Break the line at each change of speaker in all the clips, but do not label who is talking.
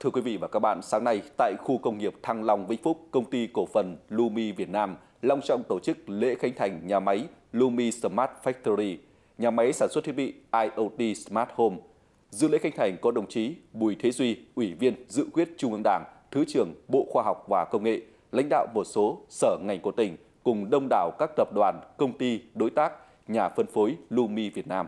Thưa quý vị và các bạn, sáng nay tại khu công nghiệp Thăng Long Vĩnh Phúc, công ty cổ phần Lumi Việt Nam long trọng tổ chức lễ khánh thành nhà máy Lumi Smart Factory, nhà máy sản xuất thiết bị IoT Smart Home. Dự lễ khánh thành có đồng chí Bùi Thế Duy, Ủy viên Dự quyết Trung ương Đảng, Thứ trưởng Bộ Khoa học và Công nghệ, lãnh đạo một số sở ngành của tỉnh cùng đông đảo các tập đoàn, công ty, đối tác, nhà phân phối Lumi Việt Nam.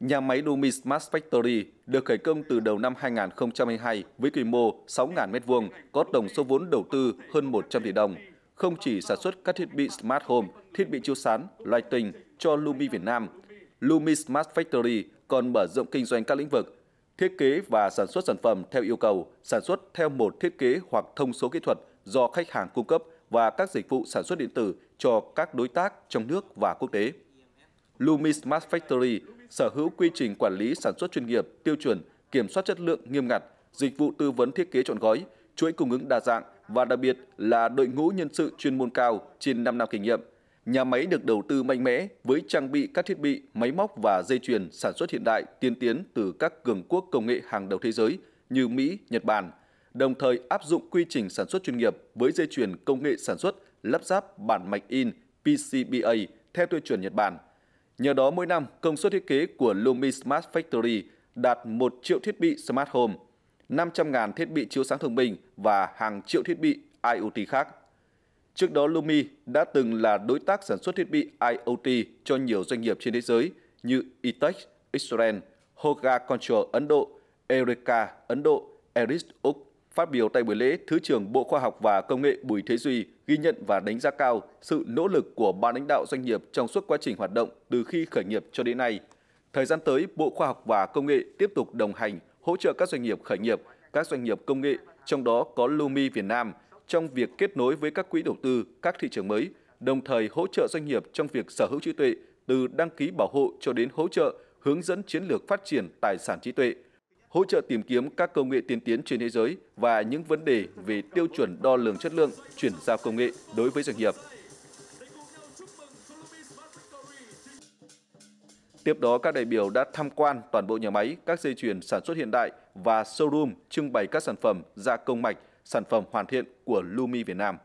Nhà máy Lumi Smart Factory được khởi công từ đầu năm 2022 với quy mô 6.000 m2, có tổng số vốn đầu tư hơn 100 tỷ đồng. Không chỉ sản xuất các thiết bị smart home, thiết bị chiếu sáng, lighting cho Lumi Việt Nam, Lumi Smart Factory còn mở rộng kinh doanh các lĩnh vực thiết kế và sản xuất sản phẩm theo yêu cầu, sản xuất theo một thiết kế hoặc thông số kỹ thuật do khách hàng cung cấp và các dịch vụ sản xuất điện tử cho các đối tác trong nước và quốc tế. Lumi Smart Factory sở hữu quy trình quản lý sản xuất chuyên nghiệp, tiêu chuẩn, kiểm soát chất lượng nghiêm ngặt, dịch vụ tư vấn thiết kế trọn gói, chuỗi cung ứng đa dạng và đặc biệt là đội ngũ nhân sự chuyên môn cao trên 5 năm kinh nghiệm. Nhà máy được đầu tư mạnh mẽ với trang bị các thiết bị, máy móc và dây chuyền sản xuất hiện đại tiên tiến từ các cường quốc công nghệ hàng đầu thế giới như Mỹ, Nhật Bản, đồng thời áp dụng quy trình sản xuất chuyên nghiệp với dây chuyền công nghệ sản xuất lắp ráp bản mạch in PCBA theo tiêu chuẩn Nhật Bản – Nhờ đó mỗi năm, công suất thiết kế của Lumi Smart Factory đạt 1 triệu thiết bị Smart Home, 500.000 thiết bị chiếu sáng thông minh và hàng triệu thiết bị IoT khác. Trước đó, Lumi đã từng là đối tác sản xuất thiết bị IoT cho nhiều doanh nghiệp trên thế giới như Itech, Israel, Hoga Control Ấn Độ, Eureka Ấn Độ, Eris Úc, Phát biểu tại buổi lễ, Thứ trưởng Bộ Khoa học và Công nghệ Bùi Thế Duy ghi nhận và đánh giá cao sự nỗ lực của ban lãnh đạo doanh nghiệp trong suốt quá trình hoạt động từ khi khởi nghiệp cho đến nay. Thời gian tới, Bộ Khoa học và Công nghệ tiếp tục đồng hành, hỗ trợ các doanh nghiệp khởi nghiệp, các doanh nghiệp công nghệ, trong đó có Lumi Việt Nam, trong việc kết nối với các quỹ đầu tư, các thị trường mới, đồng thời hỗ trợ doanh nghiệp trong việc sở hữu trí tuệ từ đăng ký bảo hộ cho đến hỗ trợ hướng dẫn chiến lược phát triển tài sản trí tuệ – hỗ trợ tìm kiếm các công nghệ tiên tiến trên thế giới và những vấn đề về tiêu chuẩn đo lường chất lượng, chuyển giao công nghệ đối với doanh nghiệp. Tiếp đó, các đại biểu đã tham quan toàn bộ nhà máy, các dây chuyền sản xuất hiện đại và showroom trưng bày các sản phẩm gia công mạch, sản phẩm hoàn thiện của Lumi Việt Nam.